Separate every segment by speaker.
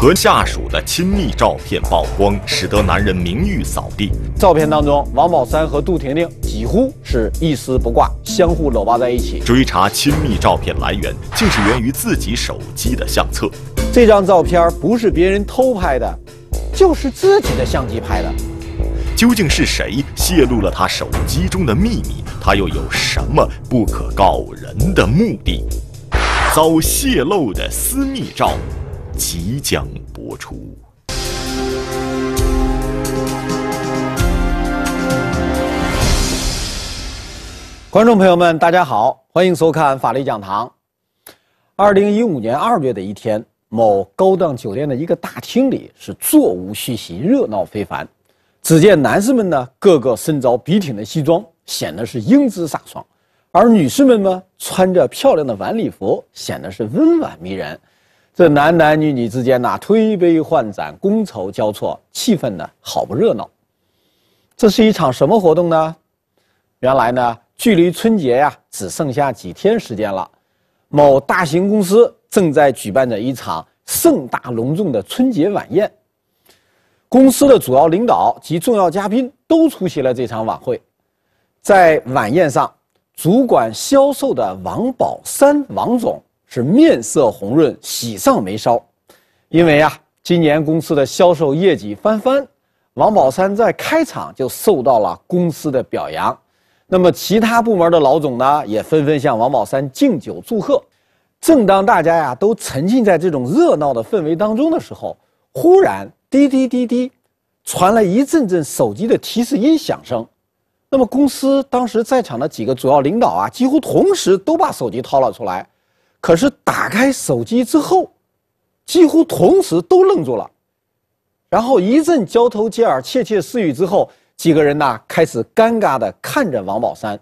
Speaker 1: 和下属的亲密照片曝光，使得男人名誉扫地。
Speaker 2: 照片当中，王宝山和杜婷婷几乎是一丝不挂，相互搂抱在一起。
Speaker 1: 追查亲密照片来源，竟是源于自己手机的相册。
Speaker 2: 这张照片不是别人偷拍的，就是自己的相机拍的。
Speaker 1: 究竟是谁泄露了他手机中的秘密？他又有什么不可告人的目的？遭泄露的私密照。即将播出。观众朋友
Speaker 2: 们，大家好，欢迎收看《法律讲堂》。二零一五年二月的一天，某高档酒店的一个大厅里是座无虚席，热闹非凡。只见男士们呢，个个身着笔挺的西装，显得是英姿飒爽；而女士们呢，穿着漂亮的晚礼服，显得是温婉迷人。这男男女女之间呐，推杯换盏，觥筹交错，气氛呢，好不热闹。这是一场什么活动呢？原来呢，距离春节呀只剩下几天时间了。某大型公司正在举办着一场盛大隆重的春节晚宴。公司的主要领导及重要嘉宾都出席了这场晚会。在晚宴上，主管销售的王宝山王总。是面色红润，喜上眉梢，因为啊，今年公司的销售业绩翻番，王宝山在开场就受到了公司的表扬，那么其他部门的老总呢，也纷纷向王宝山敬酒祝贺。正当大家呀都沉浸在这种热闹的氛围当中的时候，忽然滴滴滴滴，传来一阵阵手机的提示音响声，那么公司当时在场的几个主要领导啊，几乎同时都把手机掏了出来。可是打开手机之后，几乎同时都愣住了，然后一阵交头接耳、窃窃私语之后，几个人呢开始尴尬地看着王宝山。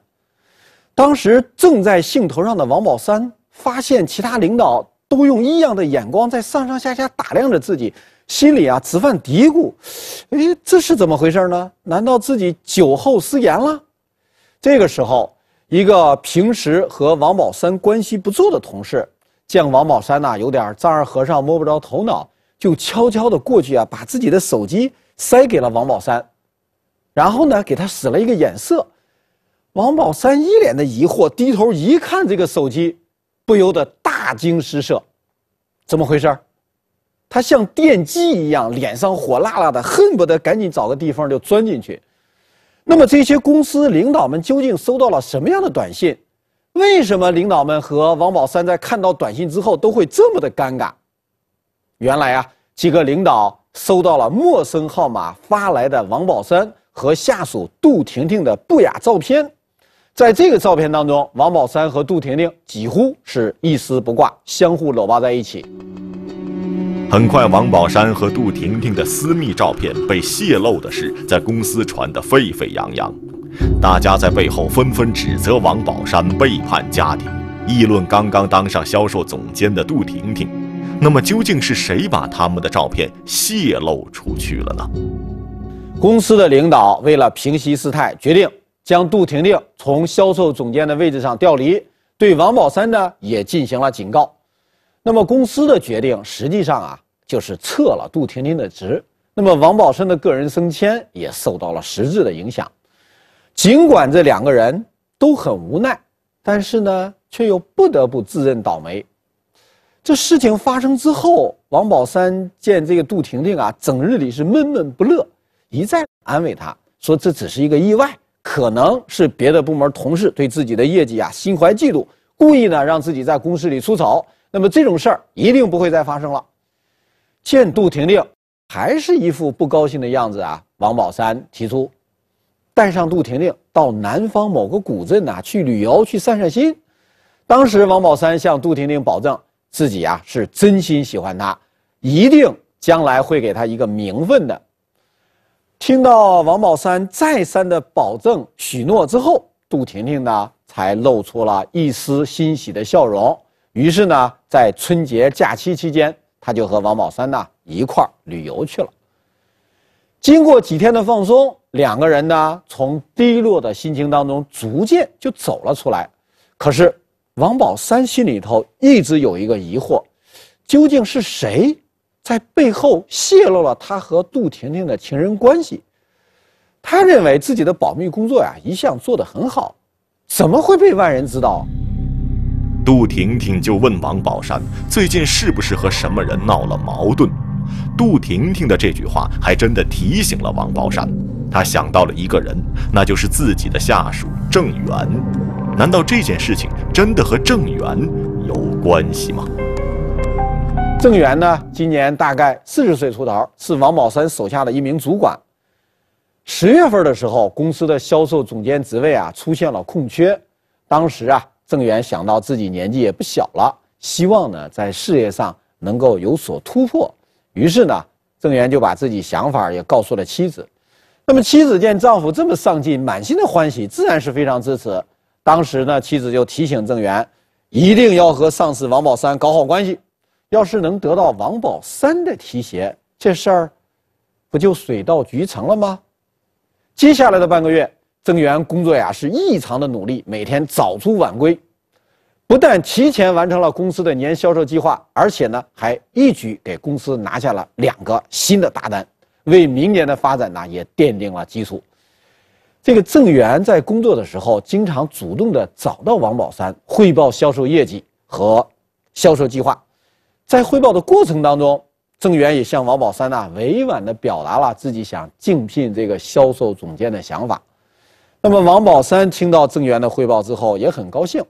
Speaker 2: 当时正在兴头上的王宝山发现其他领导都用异样的眼光在上上下下打量着自己，心里啊直犯嘀咕：“哎，这是怎么回事呢？难道自己酒后失言了？”这个时候。一个平时和王宝山关系不错的同事，见王宝山呐有点丈二和尚摸不着头脑，就悄悄的过去啊，把自己的手机塞给了王宝山，然后呢给他使了一个眼色。王宝山一脸的疑惑，低头一看这个手机，不由得大惊失色，怎么回事？他像电击一样，脸上火辣辣的，恨不得赶紧找个地方就钻进去。那么这些公司领导们究竟收到了什么样的短信？为什么领导们和王宝山在看到短信之后都会这么的尴尬？原来啊，几个领导收到了陌生号码发来的王宝山和下属杜婷婷的不雅照片。在这个照片当中，王宝山和杜婷婷几乎是一丝不挂，相互搂抱在一起。
Speaker 1: 很快，王宝山和杜婷婷的私密照片被泄露的事在公司传得沸沸扬扬，大家在背后纷纷指责王宝山背叛家庭，议论刚刚当上销售总监的杜婷婷。那么，究竟是谁把他们的照片泄露出去了呢？公
Speaker 2: 司的领导为了平息事态，决定将杜婷婷从销售总监的位置上调离，对王宝山呢也进行了警告。那么公司的决定实际上啊，就是撤了杜婷婷的职。那么王宝生的个人升迁也受到了实质的影响。尽管这两个人都很无奈，但是呢，却又不得不自认倒霉。这事情发生之后，王宝山见这个杜婷婷啊，整日里是闷闷不乐，一再安慰她说：“这只是一个意外，可能是别的部门同事对自己的业绩啊心怀嫉妒。”故意呢让自己在公事里出丑，那么这种事儿一定不会再发生了。见杜婷婷还是一副不高兴的样子啊，王宝山提出带上杜婷婷到南方某个古镇呐去旅游去散散心。当时王宝山向杜婷婷保证自己啊是真心喜欢她，一定将来会给她一个名分的。听到王宝山再三的保证许诺之后，杜婷婷呢？还露出了一丝欣喜的笑容。于是呢，在春节假期期间，他就和王宝山呢一块儿旅游去了。经过几天的放松，两个人呢从低落的心情当中逐渐就走了出来。可是，王宝三心里头一直有一个疑惑：究竟是谁，在背后泄露了他和杜婷婷的情人关系？他认为自己的保密工作呀一向做得很好。怎么会被外
Speaker 1: 人知道？杜婷婷就问王宝山：“最近是不是和什么人闹了矛盾？”杜婷婷的这句话还真的提醒了王宝山，他想到了一个人，那就是自己的下属郑源。难道这件事情真的和郑源有关系吗？
Speaker 2: 郑源呢，今年大概四十岁出头，是王宝山手下的一名主管。十月份的时候，公司的销售总监职位啊出现了空缺。当时啊，郑源想到自己年纪也不小了，希望呢在事业上能够有所突破。于是呢，郑源就把自己想法也告诉了妻子。那么妻子见丈夫这么上进，满心的欢喜，自然是非常支持。当时呢，妻子就提醒郑源，一定要和上司王宝山搞好关系。要是能得到王宝山的提携，这事儿不就水到渠成了吗？接下来的半个月，郑源工作呀是异常的努力，每天早出晚归，不但提前完成了公司的年销售计划，而且呢还一举给公司拿下了两个新的大单，为明年的发展呢也奠定了基础。这个郑源在工作的时候，经常主动的找到王宝山汇报销售业绩和销售计划，在汇报的过程当中。郑源也向王宝山呐委婉地表达了自己想竞聘这个销售总监的想法。那么，王宝山听到郑源的汇报之后也很高兴。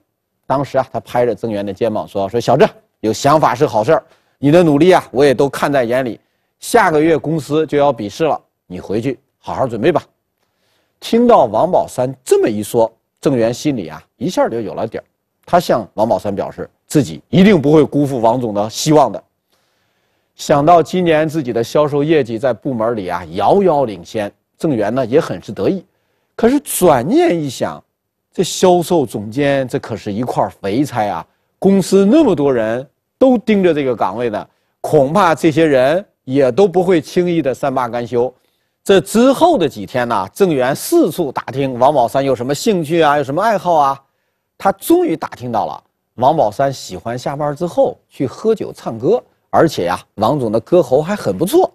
Speaker 2: 当时啊，他拍着郑源的肩膀说：“说小郑有想法是好事儿，你的努力啊我也都看在眼里。下个月公司就要笔试了，你回去好好准备吧。”听到王宝山这么一说，郑源心里啊一下就有了底儿。他向王宝山表示自己一定不会辜负王总的希望的。想到今年自己的销售业绩在部门里啊遥遥领先，郑源呢也很是得意。可是转念一想，这销售总监这可是一块肥差啊！公司那么多人都盯着这个岗位呢，恐怕这些人也都不会轻易的善罢甘休。这之后的几天呢，郑源四处打听王宝山有什么兴趣啊，有什么爱好啊。他终于打听到了，王宝山喜欢下班之后去喝酒唱歌。而且呀，王总的歌喉还很不错，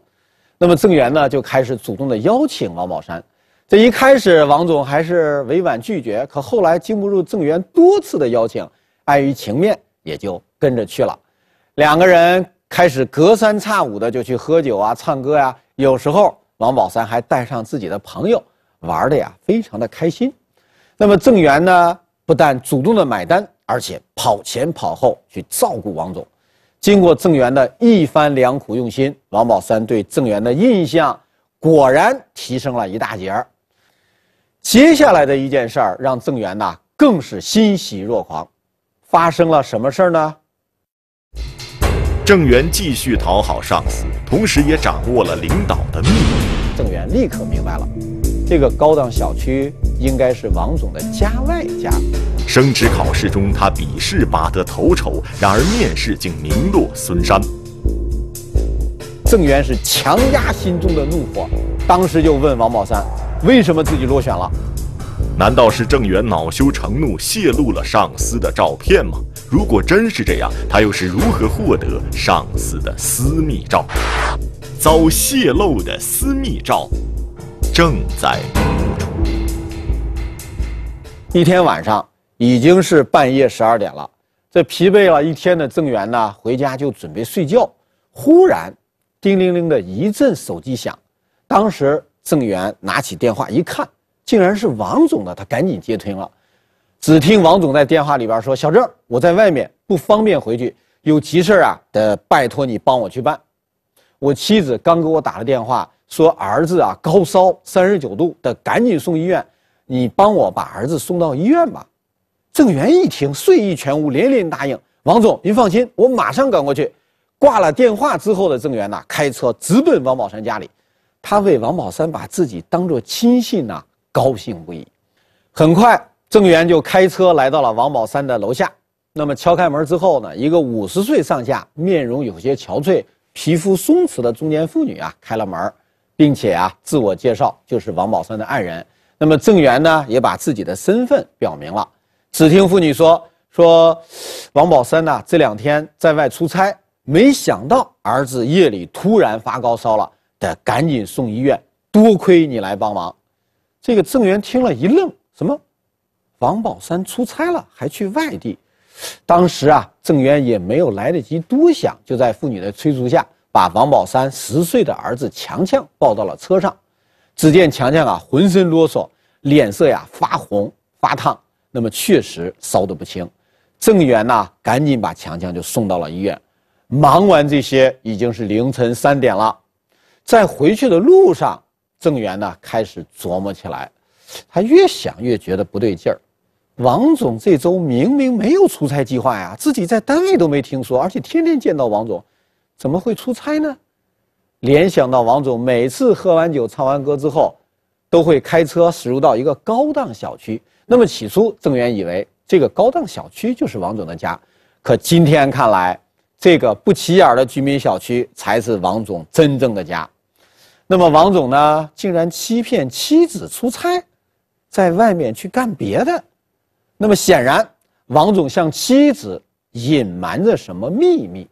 Speaker 2: 那么郑源呢，就开始主动的邀请王宝山。这一开始，王总还是委婉拒绝，可后来经不住郑源多次的邀请，碍于情面，也就跟着去了。两个人开始隔三差五的就去喝酒啊、唱歌呀，有时候王宝山还带上自己的朋友，玩的呀非常的开心。那么郑源呢，不但主动的买单，而且跑前跑后去照顾王总。经过郑源的一番良苦用心，王宝三对郑源的印象果然提升了一大截儿。接下来的一件事儿让郑源呐更是欣喜若狂，发生了什么事儿呢？
Speaker 1: 郑源继续讨好上司，同时也掌握了领导的秘密。
Speaker 2: 郑源立刻明白了，这个高档小区。应该是王总的家外加，
Speaker 1: 升职考试中，他笔试拔得头筹，然而面试竟名落孙山。
Speaker 2: 郑源是强压心中的怒火，当时就问王宝山，为什么自己落选了？
Speaker 1: 难道是郑源恼羞成怒，泄露了上司的照片吗？如果真是这样，他又是如何获得上司的私密照？遭泄露的私密照正在播出。一天晚上已经
Speaker 2: 是半夜十二点了，这疲惫了一天的郑源呢，回家就准备睡觉。忽然，叮铃铃的一阵手机响。当时郑源拿起电话一看，竟然是王总的，他赶紧接听了。只听王总在电话里边说：“小郑，我在外面不方便回去，有急事啊，得拜托你帮我去办。我妻子刚给我打了电话，说儿子啊高烧三十九度，得赶紧送医院。”你帮我把儿子送到医院吧。郑源一听，睡意全无，连连答应：“王总，您放心，我马上赶过去。”挂了电话之后的郑源呢，开车直奔王宝山家里。他为王宝山把自己当做亲信呢，高兴不已。很快，郑源就开车来到了王宝山的楼下。那么敲开门之后呢，一个五十岁上下、面容有些憔悴、皮肤松弛的中年妇女啊，开了门，并且啊，自我介绍就是王宝山的爱人。那么郑源呢，也把自己的身份表明了。只听妇女说：“说王宝山呢，这两天在外出差，没想到儿子夜里突然发高烧了，得赶紧送医院。多亏你来帮忙。”这个郑源听了一愣：“什么？王宝山出差了，还去外地？”当时啊，郑源也没有来得及多想，就在妇女的催促下，把王宝山十岁的儿子强强抱到了车上。只见强强啊，浑身哆嗦，脸色呀发红发烫，那么确实烧得不轻。郑源呢，赶紧把强强就送到了医院。忙完这些，已经是凌晨三点了。在回去的路上，郑源呢开始琢磨起来，他越想越觉得不对劲儿。王总这周明明没有出差计划呀，自己在单位都没听说，而且天天见到王总，怎么会出差呢？联想到王总每次喝完酒、唱完歌之后，都会开车驶入到一个高档小区。那么起初郑源以为这个高档小区就是王总的家，可今天看来，这个不起眼的居民小区才是王总真正的家。那么王总呢，竟然欺骗妻子出差，在外面去干别的。那么显然，王总向妻子隐瞒着什么秘密。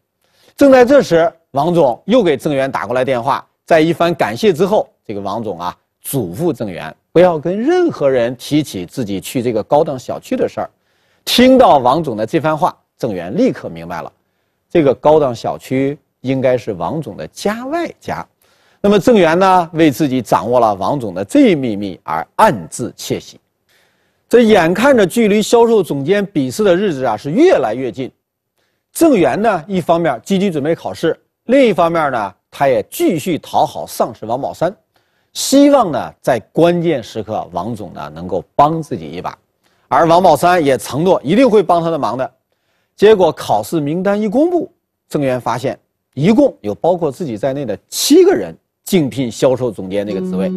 Speaker 2: 正在这时。王总又给郑源打过来电话，在一番感谢之后，这个王总啊嘱咐郑源不要跟任何人提起自己去这个高档小区的事儿。听到王总的这番话，郑源立刻明白了，这个高档小区应该是王总的家外家。那么郑源呢，为自己掌握了王总的这一秘密而暗自窃喜。这眼看着距离销售总监笔试的日子啊是越来越近，郑源呢一方面积极准备考试。另一方面呢，他也继续讨好上司王宝山，希望呢在关键时刻王总呢能够帮自己一把，而王宝山也承诺一定会帮他的忙的。结果考试名单一公布，郑源发现一共有包括自己在内的七个人竞聘销售总监那个职位。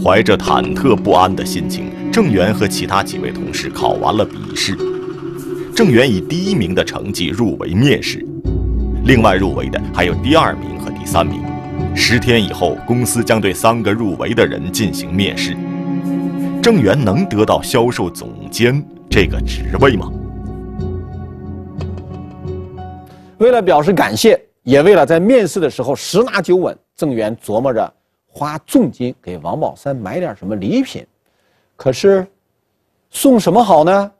Speaker 1: 怀着忐忑不安的心情，郑源和其他几位同事考完了笔试，郑源以第一名的成绩入围面试。另外入围的还有第二名和第三名。十天以后，公司将对三个入围的人进行面试。郑源能得到销售总监这个职位吗？
Speaker 2: 为了表示感谢，也为了在面试的时候十拿九稳，郑源琢磨着花重金给王宝山买点什么礼品。可是，送什么好呢？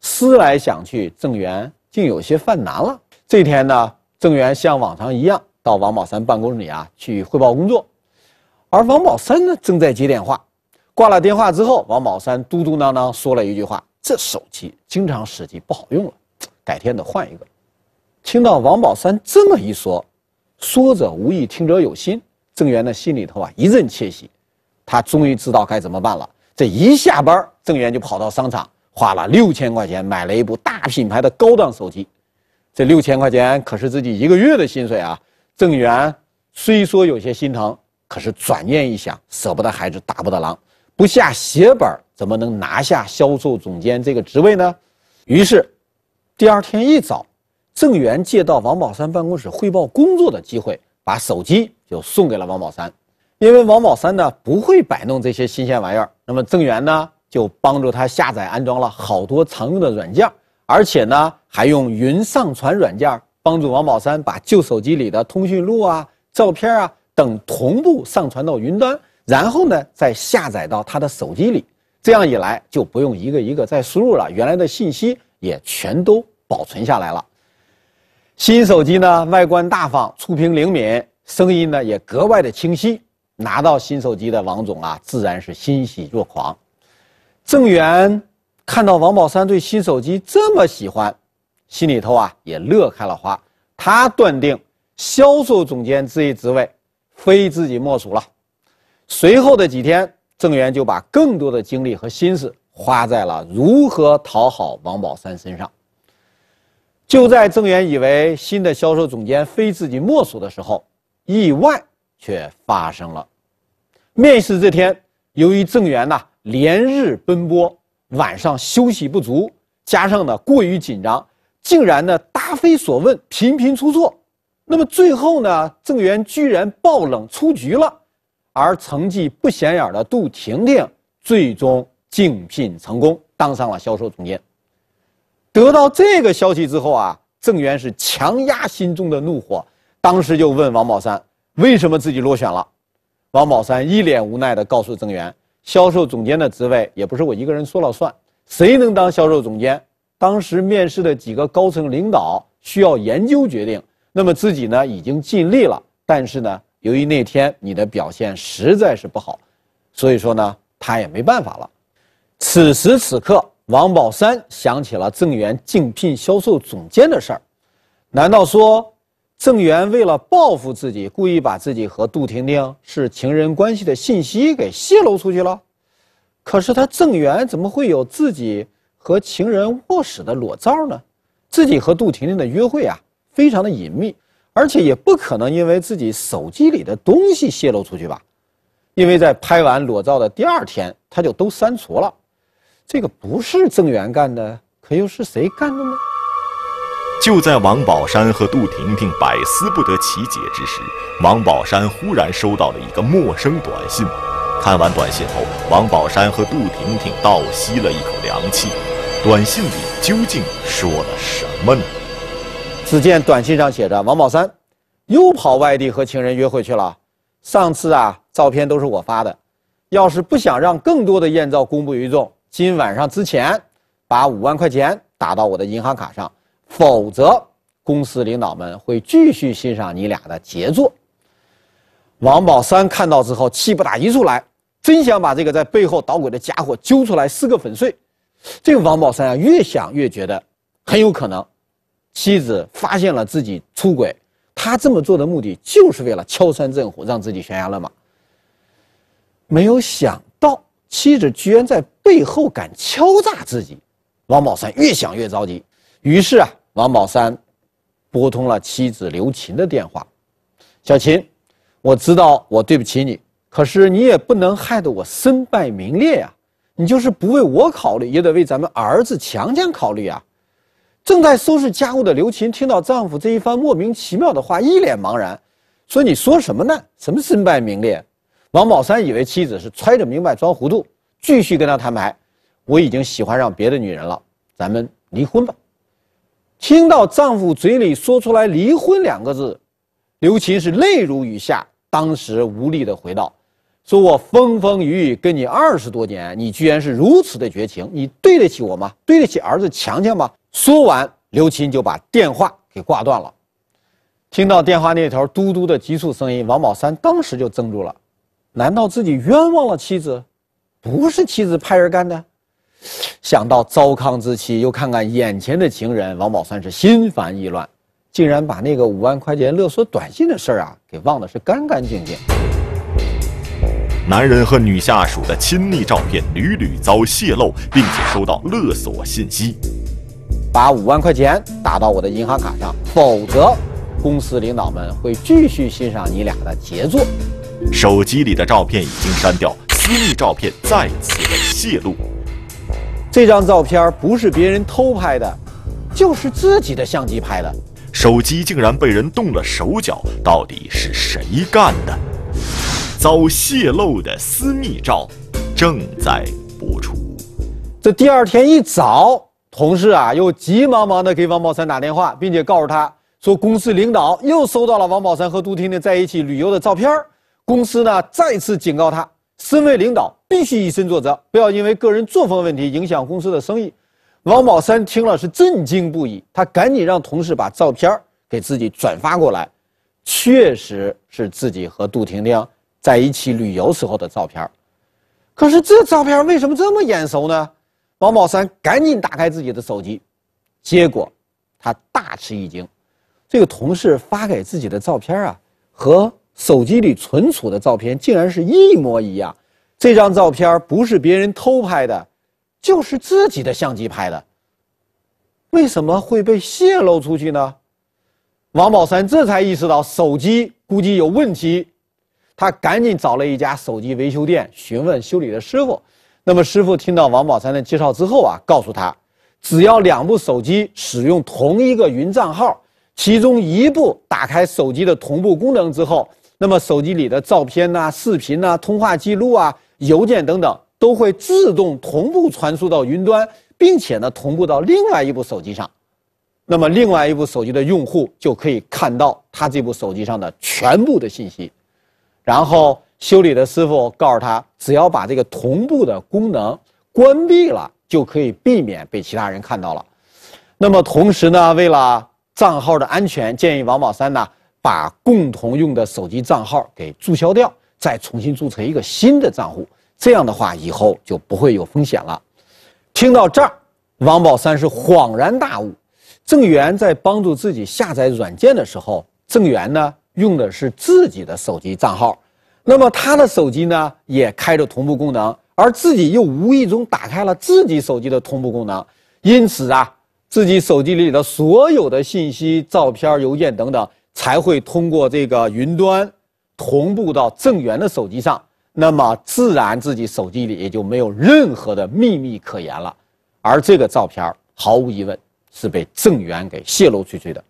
Speaker 2: 思来想去，郑源竟有些犯难了。这天呢？郑源像往常一样到王宝山办公室里啊去汇报工作，而王宝山呢正在接电话，挂了电话之后，王宝山嘟嘟囔囔说了一句话：“这手机经常死机，不好用了，改天得换一个。”听到王宝山这么一说，说者无意，听者有心，郑源的心里头啊一阵窃喜，他终于知道该怎么办了。这一下班，郑源就跑到商场，花了六千块钱买了一部大品牌的高档手机。这六千块钱可是自己一个月的薪水啊！郑源虽说有些心疼，可是转念一想，舍不得孩子，打不得狼，不下血本怎么能拿下销售总监这个职位呢？于是，第二天一早，郑源借到王宝山办公室汇报工作的机会，把手机就送给了王宝山。因为王宝山呢不会摆弄这些新鲜玩意儿，那么郑源呢就帮助他下载安装了好多常用的软件，而且呢。还用云上传软件帮助王宝山把旧手机里的通讯录啊、照片啊等同步上传到云端，然后呢再下载到他的手机里。这样一来就不用一个一个再输入了，原来的信息也全都保存下来了。新手机呢，外观大方，触屏灵敏，声音呢也格外的清晰。拿到新手机的王总啊，自然是欣喜若狂。郑源看到王宝山对新手机这么喜欢。心里头啊也乐开了花，他断定销售总监这一职位非自己莫属了。随后的几天，郑源就把更多的精力和心思花在了如何讨好王宝山身上。就在郑源以为新的销售总监非自己莫属的时候，意外却发生了。面试这天，由于郑源呢连日奔波，晚上休息不足，加上呢过于紧张。竟然呢答非所问，频频出错，那么最后呢，郑源居然爆冷出局了，而成绩不显眼的杜婷婷最终竞聘成功，当上了销售总监。得到这个消息之后啊，郑源是强压心中的怒火，当时就问王宝山为什么自己落选了。王宝山一脸无奈地告诉郑源，销售总监的职位也不是我一个人说了算，谁能当销售总监？当时面试的几个高层领导需要研究决定，那么自己呢已经尽力了，但是呢，由于那天你的表现实在是不好，所以说呢他也没办法了。此时此刻，王宝山想起了郑源竞聘销售总监的事儿，难道说郑源为了报复自己，故意把自己和杜婷婷是情人关系的信息给泄露出去了？可是他郑源怎么会有自己？和情人卧室的裸照呢？自己和杜婷婷的约会啊，非常的隐秘，而且也不可能因为自己手机里的东西泄露出去吧？因为在拍完裸照的第二天，他就都删除了。这个不是郑源干
Speaker 1: 的，可又是谁干的呢？就在王宝山和杜婷婷百思不得其解之时，王宝山忽然收到了一个陌生短信。看完短信后，王宝山和杜婷婷倒吸了一口凉气。短信里究竟说了什么呢？只见短信上写着：“王宝
Speaker 2: 山又跑外地和情人约会去了。上次啊，照片都是我发的。要是不想让更多的艳照公布于众，今晚上之前，把五万块钱打到我的银行卡上，否则公司领导们会继续欣赏你俩的杰作。”王宝山看到之后气不打一处来，真想把这个在背后捣鬼的家伙揪出来撕个粉碎。这个王宝山啊，越想越觉得很有可能，妻子发现了自己出轨，他这么做的目的就是为了敲山震虎，让自己悬崖勒马。没有想到妻子居然在背后敢敲诈自己，王宝山越想越着急，于是啊，王宝山拨通了妻子刘琴的电话：“小琴，我知道我对不起你，可是你也不能害得我身败名裂呀。”你就是不为我考虑，也得为咱们儿子强强考虑啊！正在收拾家务的刘琴听到丈夫这一番莫名其妙的话，一脸茫然，说：“你说什么呢？什么身败名裂？”王宝山以为妻子是揣着明白装糊涂，继续跟他摊牌：“我已经喜欢上别的女人了，咱们离婚吧！”听到丈夫嘴里说出来离婚两个字，刘琴是泪如雨下，当时无力的回道。说我风风雨雨跟你二十多年，你居然是如此的绝情，你对得起我吗？对得起儿子强强吗？说完，刘青就把电话给挂断了。听到电话那头嘟嘟的急促声音，王宝山当时就怔住了。难道自己冤枉了妻子？不是妻子派人干的？想到糟糠之妻，又看看眼前的情人，王宝山是心烦意乱，竟然把那个五万块钱勒索短信的事儿啊，给忘的是干干净净。
Speaker 1: 男人和女下属的亲密照片屡屡遭泄露，并且收到勒索信息，把五万块钱打到我的银行卡上，否则，公司
Speaker 2: 领导们会继续欣赏你俩的杰作。
Speaker 1: 手机里的照片已经删掉，私密照片再次被泄露。
Speaker 2: 这张照片不是别
Speaker 1: 人偷拍的，就是自己的
Speaker 2: 相机拍的。
Speaker 1: 手机竟然被人动了手脚，到底是谁干的？遭泄露的私密照，正在播出。
Speaker 2: 这第二天一早，同事啊又急忙忙地给王宝山打电话，并且告诉他说，公司领导又收到了王宝山和杜婷婷在一起旅游的照片儿。公司呢再次警告他，身为领导必须以身作则，不要因为个人作风问题影响公司的生意。王宝山听了是震惊不已，他赶紧让同事把照片儿给自己转发过来。确实是自己和杜婷婷。在一起旅游时候的照片可是这照片为什么这么眼熟呢？王宝山赶紧打开自己的手机，结果他大吃一惊，这个同事发给自己的照片啊，和手机里存储的照片竟然是一模一样。这张照片不是别人偷拍的，就是自己的相机拍的。为什么会被泄露出去呢？王宝山这才意识到手机估计有问题。他赶紧找了一家手机维修店，询问修理的师傅。那么师傅听到王宝山的介绍之后啊，告诉他，只要两部手机使用同一个云账号，其中一部打开手机的同步功能之后，那么手机里的照片呐、视频呐、通话记录啊、邮件等等，都会自动同步传输到云端，并且呢，同步到另外一部手机上。那么另外一部手机的用户就可以看到他这部手机上的全部的信息。然后修理的师傅告诉他，只要把这个同步的功能关闭了，就可以避免被其他人看到了。那么同时呢，为了账号的安全，建议王宝山呢把共同用的手机账号给注销掉，再重新注册一个新的账户。这样的话以后就不会有风险了。听到这儿，王宝山是恍然大悟，郑源在帮助自己下载软件的时候，郑源呢。用的是自己的手机账号，那么他的手机呢也开着同步功能，而自己又无意中打开了自己手机的同步功能，因此啊，自己手机里的所有的信息、照片、邮件等等，才会通过这个云端同步到郑源的手机上。那么自然自己手机里也就没有任何的秘密可言了。而这个照片毫无疑问是被郑源给泄露出去的。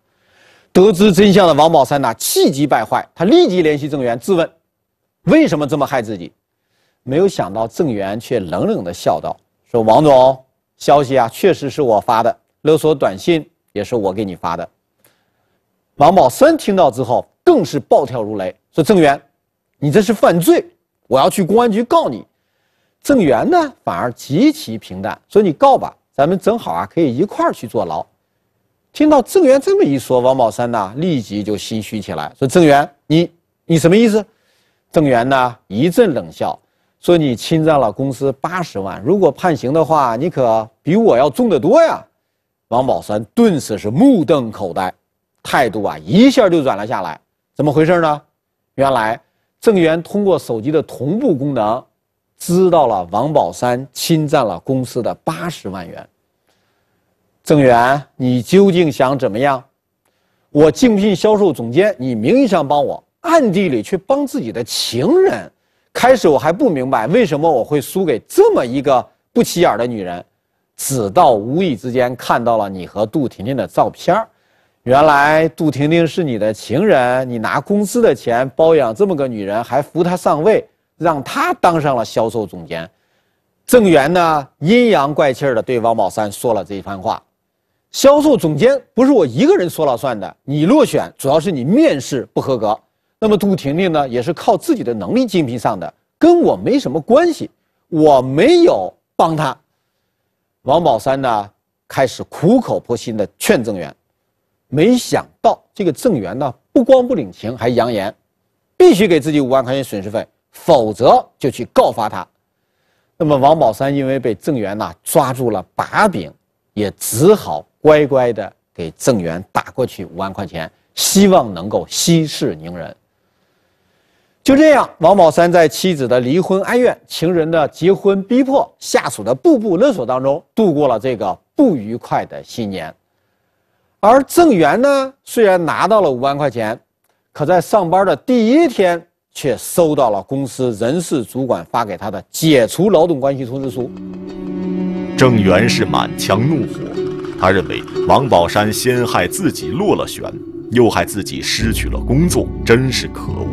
Speaker 2: 得知真相的王宝山呐，气急败坏，他立即联系郑源质问：“为什么这么害自己？”没有想到郑源却冷冷地笑道：“说王总，消息啊，确实是我发的，勒索短信也是我给你发的。”王宝山听到之后，更是暴跳如雷，说：“郑源，你这是犯罪，我要去公安局告你。”郑源呢，反而极其平淡，说：“你告吧，咱们正好啊，可以一块儿去坐牢。”听到郑源这么一说，王宝山呢立即就心虚起来，说：“郑源，你你什么意思？”郑源呢一阵冷笑，说：“你侵占了公司八十万，如果判刑的话，你可比我要重得多呀！”王宝山顿时是目瞪口呆，态度啊一下就软了下来。怎么回事呢？原来郑源通过手机的同步功能，知道了王宝山侵占了公司的八十万元。郑源，你究竟想怎么样？我竞聘销售总监，你名义上帮我，暗地里却帮自己的情人。开始我还不明白为什么我会输给这么一个不起眼的女人，直到无意之间看到了你和杜婷婷的照片儿，原来杜婷婷是你的情人，你拿公司的钱包养这么个女人，还扶她上位，让她当上了销售总监。郑源呢，阴阳怪气的对王宝山说了这番话。销售总监不是我一个人说了算的，你落选主要是你面试不合格。那么杜婷婷呢，也是靠自己的能力竞聘上的，跟我没什么关系，我没有帮他。王宝山呢，开始苦口婆心的劝郑源，没想到这个郑源呢，不光不领情，还扬言必须给自己五万块钱损失费，否则就去告发他。那么王宝山因为被郑源呢抓住了把柄，也只好。乖乖的给郑源打过去五万块钱，希望能够息事宁人。就这样，王某三在妻子的离婚哀怨、情人的结婚逼迫、下属的步步勒索当中度过了这个不愉快的新年。而郑源呢，虽然拿到了五万块钱，可在上班的第一天却收到了公司人事主管发给他的解除劳动关系通知书。
Speaker 1: 郑源是满腔怒火。他认为王宝山先害自己落了选，又害自己失去了工作，真是可恶。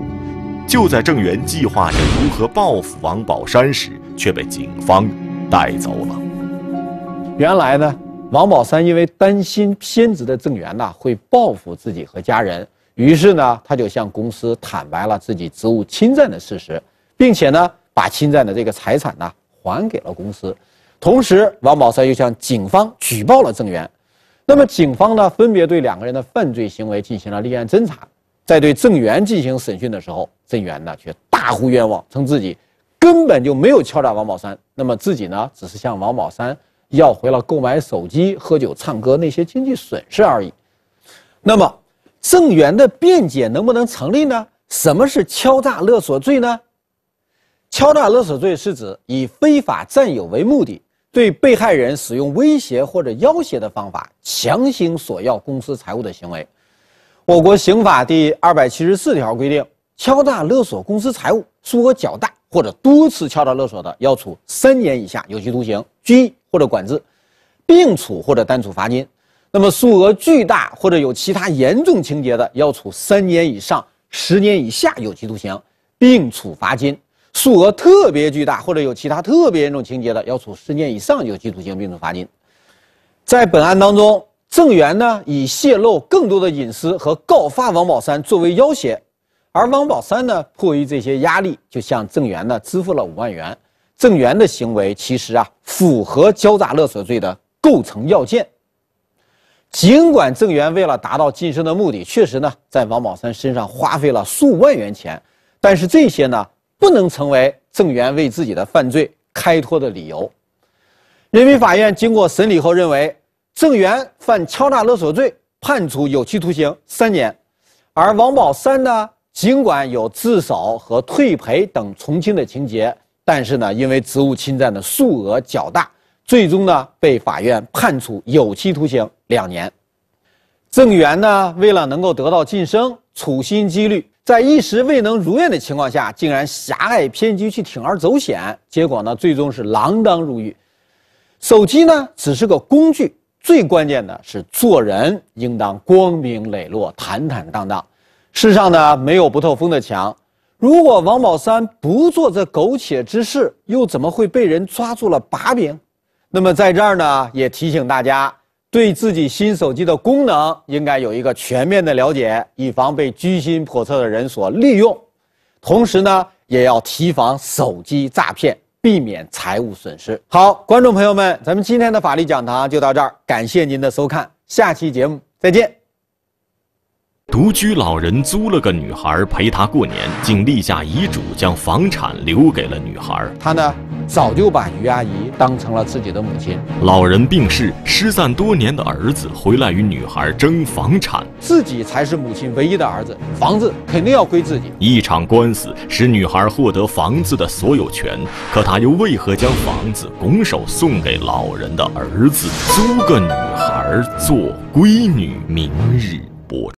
Speaker 1: 就在郑源计划着如何报复王宝山时，却被警方带走了。原来呢，
Speaker 2: 王宝山因为担心偏执的郑源呢会报复自己和家人，于是呢他就向公司坦白了自己职务侵占的事实，并且呢把侵占的这个财产呢还给了公司。同时，王宝山又向警方举报了郑源。那么，警方呢，分别对两个人的犯罪行为进行了立案侦查。在对郑源进行审讯的时候，郑源呢却大呼冤枉，称自己根本就没有敲诈王宝山，那么自己呢只是向王宝山要回了购买手机、喝酒、唱歌那些经济损失而已。那么，郑源的辩解能不能成立呢？什么是敲诈勒索罪呢？敲诈勒索罪是指以非法占有为目的。对被害人使用威胁或者要挟的方法，强行索要公司财物的行为，我国刑法第二百七十四条规定，敲诈勒索公司财物数额较大或者多次敲诈勒索的，要处三年以下有期徒刑、拘役或者管制，并处或者单处罚金；那么数额巨大或者有其他严重情节的，要处三年以上十年以下有期徒刑，并处罚金。数额特别巨大，或者有其他特别严重情节的，要处十年以上有期徒刑，并处罚金。在本案当中，郑源呢以泄露更多的隐私和告发王宝山作为要挟，而王宝山呢迫于这些压力，就向郑源呢支付了五万元。郑源的行为其实啊符合敲诈勒索罪的构成要件。尽管郑源为了达到晋升的目的，确实呢在王宝山身上花费了数万元钱，但是这些呢。不能成为郑源为自己的犯罪开脱的理由。人民法院经过审理后认为，郑源犯敲诈勒索罪，判处有期徒刑三年；而王宝山呢，尽管有自首和退赔等从轻的情节，但是呢，因为职务侵占的数额较大，最终呢被法院判处有期徒刑两年。郑源呢，为了能够得到晋升，处心积虑。在一时未能如愿的情况下，竟然狭隘偏激去铤而走险，结果呢，最终是锒铛入狱。手机呢，只是个工具，最关键的是做人应当光明磊落、坦坦荡荡。世上呢，没有不透风的墙。如果王宝三不做这苟且之事，又怎么会被人抓住了把柄？那么，在这儿呢，也提醒大家。对自己新手机的功能应该有一个全面的了解，以防被居心叵测的人所利用。同时呢，也要提防手机诈骗，避免财务损失。好，观众朋友们，咱们今天的法律讲堂就到这儿，感谢您的收看，下期节目再见。
Speaker 1: 独居老人租了个女孩陪他过年，竟立下遗嘱将房产留给了女孩。
Speaker 2: 他呢，早就把于阿姨当成了自己的母亲。
Speaker 1: 老人病逝，失散多年的儿子回来与女孩争房产，
Speaker 2: 自己才是母亲唯一的儿子，
Speaker 1: 房子肯定要归自己。一场官司使女孩获得房子的所有权，可她又为何将房子拱手送给老人的儿子？租个女孩做闺女，明日播。